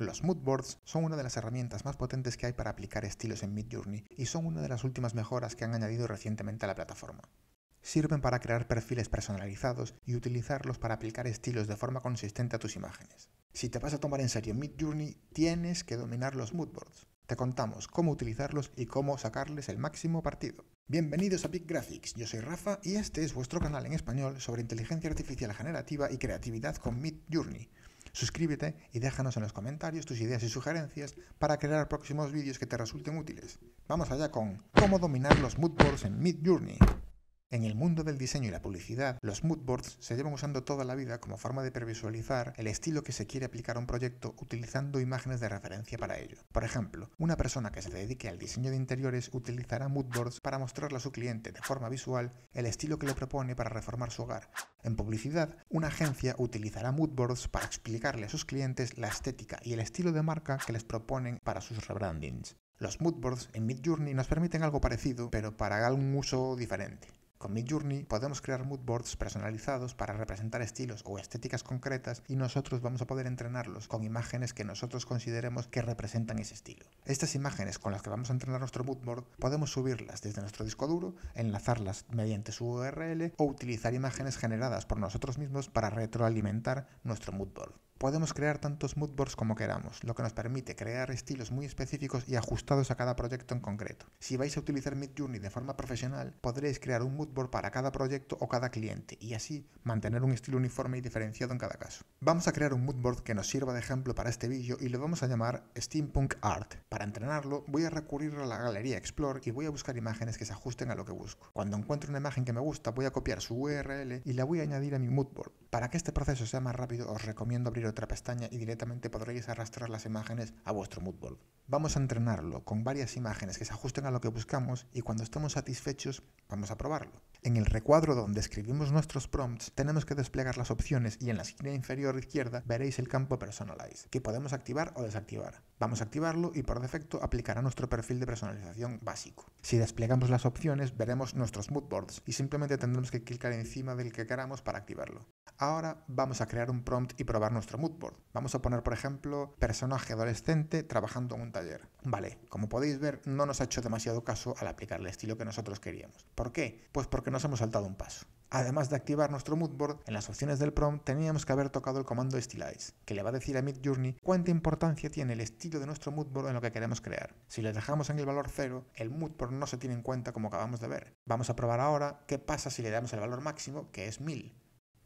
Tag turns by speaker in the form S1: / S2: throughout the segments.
S1: Los moodboards son una de las herramientas más potentes que hay para aplicar estilos en Midjourney y son una de las últimas mejoras que han añadido recientemente a la plataforma. Sirven para crear perfiles personalizados y utilizarlos para aplicar estilos de forma consistente a tus imágenes. Si te vas a tomar en serio Midjourney, tienes que dominar los moodboards. Te contamos cómo utilizarlos y cómo sacarles el máximo partido. Bienvenidos a Big Graphics, yo soy Rafa y este es vuestro canal en español sobre inteligencia artificial generativa y creatividad con Midjourney. Suscríbete y déjanos en los comentarios tus ideas y sugerencias para crear próximos vídeos que te resulten útiles. Vamos allá con cómo dominar los moodboards en Mid Journey. En el mundo del diseño y la publicidad, los moodboards se llevan usando toda la vida como forma de previsualizar el estilo que se quiere aplicar a un proyecto utilizando imágenes de referencia para ello. Por ejemplo, una persona que se dedique al diseño de interiores utilizará moodboards para mostrarle a su cliente de forma visual el estilo que le propone para reformar su hogar. En publicidad, una agencia utilizará moodboards para explicarle a sus clientes la estética y el estilo de marca que les proponen para sus rebrandings. Los moodboards en Journey nos permiten algo parecido, pero para un uso diferente. Con Midjourney podemos crear moodboards personalizados para representar estilos o estéticas concretas y nosotros vamos a poder entrenarlos con imágenes que nosotros consideremos que representan ese estilo. Estas imágenes con las que vamos a entrenar nuestro moodboard podemos subirlas desde nuestro disco duro, enlazarlas mediante su URL o utilizar imágenes generadas por nosotros mismos para retroalimentar nuestro moodboard. Podemos crear tantos moodboards como queramos, lo que nos permite crear estilos muy específicos y ajustados a cada proyecto en concreto. Si vais a utilizar Midjourney de forma profesional, podréis crear un moodboard para cada proyecto o cada cliente y así mantener un estilo uniforme y diferenciado en cada caso. Vamos a crear un moodboard que nos sirva de ejemplo para este vídeo y lo vamos a llamar Steampunk Art. Para entrenarlo, voy a recurrir a la galería Explore y voy a buscar imágenes que se ajusten a lo que busco. Cuando encuentro una imagen que me gusta, voy a copiar su URL y la voy a añadir a mi moodboard. Para que este proceso sea más rápido, os recomiendo abrir otra pestaña y directamente podréis arrastrar las imágenes a vuestro moodboard. Vamos a entrenarlo con varias imágenes que se ajusten a lo que buscamos y cuando estemos satisfechos vamos a probarlo. En el recuadro donde escribimos nuestros prompts tenemos que desplegar las opciones y en la esquina inferior izquierda veréis el campo Personalize, que podemos activar o desactivar. Vamos a activarlo y por defecto aplicará nuestro perfil de personalización básico. Si desplegamos las opciones veremos nuestros moodboards y simplemente tendremos que clicar encima del que queramos para activarlo. Ahora vamos a crear un prompt y probar nuestro moodboard. Vamos a poner por ejemplo personaje adolescente trabajando en un taller. Vale, como podéis ver no nos ha hecho demasiado caso al aplicar el estilo que nosotros queríamos. ¿Por qué? Pues porque nos hemos saltado un paso. Además de activar nuestro moodboard, en las opciones del prompt teníamos que haber tocado el comando Stylize, que le va a decir a Midjourney cuánta importancia tiene el estilo de nuestro moodboard en lo que queremos crear. Si le dejamos en el valor 0, el moodboard no se tiene en cuenta como acabamos de ver. Vamos a probar ahora qué pasa si le damos el valor máximo, que es 1000.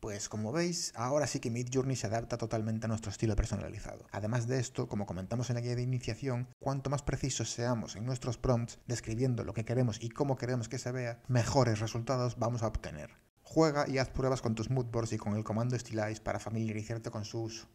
S1: Pues como veis, ahora sí que Midjourney se adapta totalmente a nuestro estilo personalizado. Además de esto, como comentamos en la guía de iniciación, cuanto más precisos seamos en nuestros prompts, describiendo lo que queremos y cómo queremos que se vea, mejores resultados vamos a obtener. Juega y haz pruebas con tus moodboards y con el comando Stylize para familiarizarte con su uso.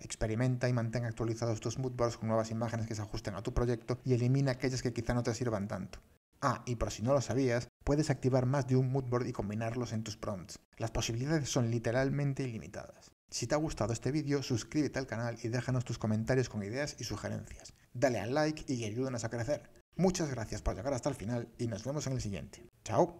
S1: Experimenta y mantén actualizados tus moodboards con nuevas imágenes que se ajusten a tu proyecto y elimina aquellas que quizá no te sirvan tanto. Ah, y por si no lo sabías, puedes activar más de un moodboard y combinarlos en tus prompts. Las posibilidades son literalmente ilimitadas. Si te ha gustado este vídeo, suscríbete al canal y déjanos tus comentarios con ideas y sugerencias. Dale al like y ayúdanos a crecer. Muchas gracias por llegar hasta el final y nos vemos en el siguiente. ¡Chao!